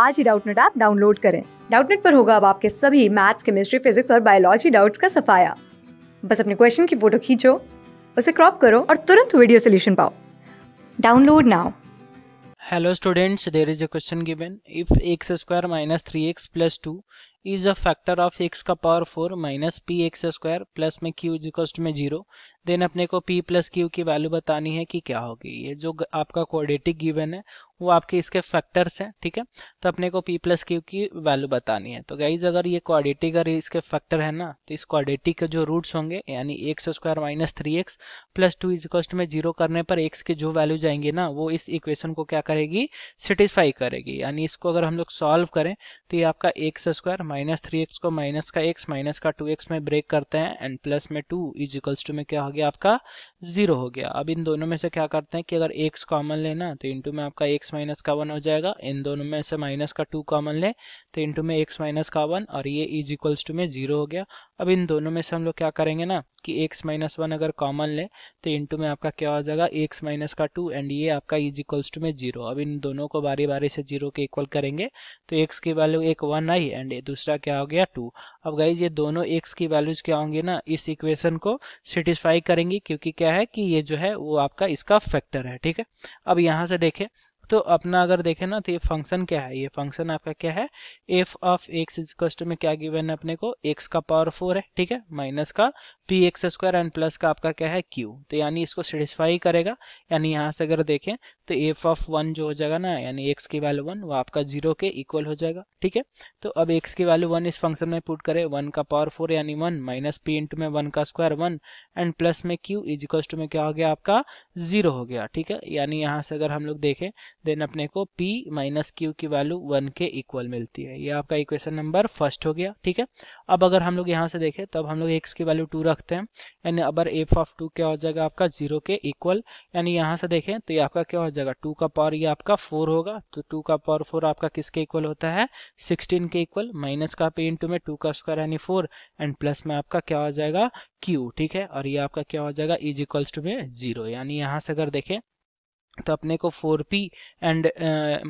आज ही Doubtnut app download करें डाउटनेट पर होगा अब आपके सभी मैथ्स केमिस्ट्री फिजिक्स और बायोलॉजी डाउट्स का सफाया बस अपने क्वेश्चन की फोटो खींचो उसे क्रॉप करो और तुरंत वीडियो सोल्यूशन पाओ download now hello students there is a question given if x square minus three x plus two is a factor of x का power four minus p x square plus में q is equals to में zero then अपने को p plus q की value बतानी है कि क्या होगी ये जो आपका क्वाड्रेटिक गिवन है वो आपके इसके फैक्टर्स हैं ठीक है तो अपने को पी प्लस क्यू की वैल्यू बतानी है तो गाइज अगर ये क्वाडिटिक अगर इसके फैक्टर है ना तो इस क्वाडिटिक के जो रूट्स होंगे यानी x square minus three x plus two is कॉस्ट में जीरो करने पर एक्स की जो वैल्यू जाएंगे ना वो इस इक्वेशन को क्या करेगी सेटिस्फाई करेगी यानी इसको अगर हम लोग सॉल्व करें तो ये आपका x square minus three x को माइनस का एक्स माइनस का टू एक्स में ब्रेक करते हैं एंड प्लस में टू इज इक्वल्स टू में क्या हो गया आपका जीरो हो गया अब इन दोनों में से क्या करते हैं कि अगर एक्स कॉमन लेना तो इंटू में आपका एक्स माइनस का वन हो जाएगा इन दोनों में से माइनस का टू कॉमन ले तो इंटू में एक्स माइनस का वन और ये इज इक्वल्स टू में जीरो हो गया अब इन दोनों में से हम लोग क्या करेंगे ना कि एक्स माइनस वन अगर कॉमन ले तो इंटू में आपका क्या हो जाएगा एक्स माइनस का टू एंड ये आपका इज इक्वल्स टू में जीरो अब इन दोनों को बारी बारी से जीरो के इक्वल करेंगे तो एक्स की वैल्यू एक वन आई एंड दूसरा क्या हो गया टू अब गाइज ये दोनों एक्स की वैल्यूज क्या होंगे ना इस इक्वेशन को सेटिस्फाई करेंगी क्योंकि क्या है कि ये जो है वो आपका इसका फैक्टर है ठीक है अब यहाँ से देखें तो अपना अगर देखें ना तो ये फंक्शन क्या है ये फंक्शन आपका क्या है एफ ऑफ एक्स इज में क्या गिवन है अपने को एक्स का पावर फोर है ठीक है माइनस का p x square and plus का आपका क्या है क्यू तो यानी इसको सेटिस्फाई करेगा यानी यहाँ से अगर देखें तो एफ ऑफ वन जो हो जाएगा ना यानी एक्स की वैल्यू वन वो आपका जीरो के इक्वल हो जाएगा ठीक है तो अब एक्स की वैल्यू वन इस फंक्शन में पुट करें वन का पावर फोर यानी वन माइनस पी इंटू में वन का स्क्वायर वन एंड प्लस में क्यू इज इक्वल टू में क्या हो गया आपका जीरो हो गया ठीक है यानी यहाँ से अगर हम लोग देखें देन अपने को p माइनस क्यू की वैल्यू वन के इक्वल मिलती है ये आपका इक्वेशन नंबर फर्स्ट हो गया ठीक है अब अगर हम लोग यहाँ से देखें तो अब हम लोग x की वैल्यू टू रखते हैं यानी अबर एफ ऑफ टू क्या हो जाएगा आपका जीरो के इक्वल यानी यहाँ से देखें तो ये आपका क्या हो जाएगा टू का पावर ये आपका फोर होगा तो टू का पावर फोर आपका किसके इक्वल होता है सिक्सटीन के इक्वल माइनस का पे इंटू में टू का स्क्वायर यानी फोर एंड प्लस में आपका क्या हो जाएगा क्यू ठीक है और ये आपका क्या हो जाएगा इज इक्वल्स टू में जीरो यानी यहाँ से अगर देखें तो अपने को फोर पी एंड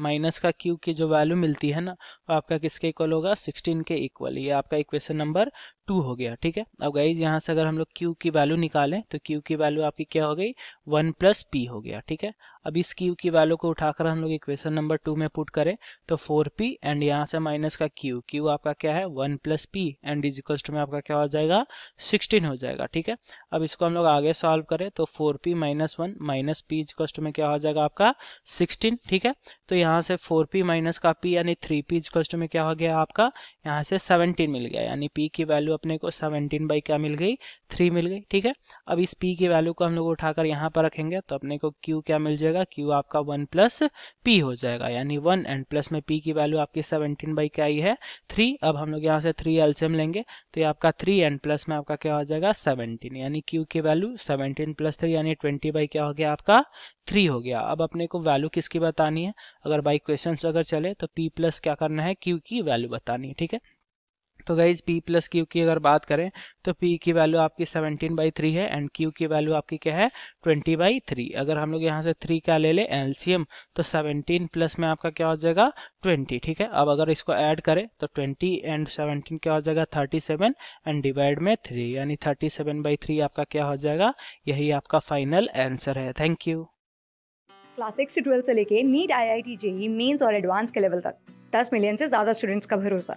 माइनस का क्यू की जो वैल्यू मिलती है ना वो आपका किसके इक्वल होगा सिक्सटीन के इक्वल ये आपका इक्वेशन नंबर टू हो गया ठीक है अब गाइज यहाँ से अगर हम लोग क्यू की वैल्यू निकालें तो क्यू की वैल्यू आपकी क्या हो गई वन प्लस पी हो गया ठीक है अब इस क्यू की वैल्यू को उठाकर हम लोग इक्वेशन नंबर टू में पुट करें तो फोर पी एंड यहाँ से माइनस का क्यू क्यू आपका क्या है one plus p and is equal to में आपका क्या हो जाएगा सिक्सटीन हो जाएगा ठीक है अब इसको हम लोग आगे सॉल्व करें तो four p minus one minus p is two में क्या हो जाएगा आपका सिक्सटीन ठीक है तो यहाँ से फोर पी माइनस का पी यानी थ्री पी इज टू में क्या हो गया आपका यहाँ से सेवनटीन मिल गया यानी पी की वैल्यू अपने को सेवनटीन बाई क्या मिल गई थ्री मिल गई ठीक है अब इस पी की वैल्यू को हम लोग उठाकर यहाँ पर रखेंगे तो अपने को क्यू क्या मिल जाएगा क्यू आपका वन प्लस पी हो जाएगा यानी वन एंड प्लस में पी की वैल्यू आपकी सेवनटीन बाई क्या आई है थ्री अब हम लोग यहाँ से थ्री एल्सियम लेंगे तो ये आपका थ्री एंड प्लस में आपका क्या हो जाएगा सेवनटीन यानी क्यू की वैल्यू सेवनटीन प्लस थ्री यानी ट्वेंटी बाई क्या हो गया आपका थ्री हो गया अब अपने को वैल्यू किसकी बतानी है अगर बाई क्वेश्चन अगर चले तो पी प्लस क्या करना है क्यू की वैल्यू बतानी है ठीक है तो गाइज पी प्लस क्यू की अगर बात करें तो पी की वैल्यू आपकी सेवनटीन बाई थ्री है एंड क्यू की वैल्यू आपकी क्या है ट्वेंटी बाई थ्री अगर हम लोग यहाँ से थ्री का ले लें एलसीएम तो सेवनटीन प्लस में आपका क्या हो जाएगा ट्वेंटी ठीक है अब अगर इसको ऐड करें तो ट्वेंटी एंड सेवनटीन क्या हो जाएगा थर्टी सेवन एंड डिवाइड में थ्री यानी थर्टी सेवन बाई थ्री आपका क्या हो जाएगा यही आपका फाइनल आंसर है थैंक यू क्लास सिक्स से ट्वेल्थ से लेके NEET I I T JEE mains और एडवांस के लेवल तक दस मिलियन से ज़्यादा स्टूडेंट्स का भरोसा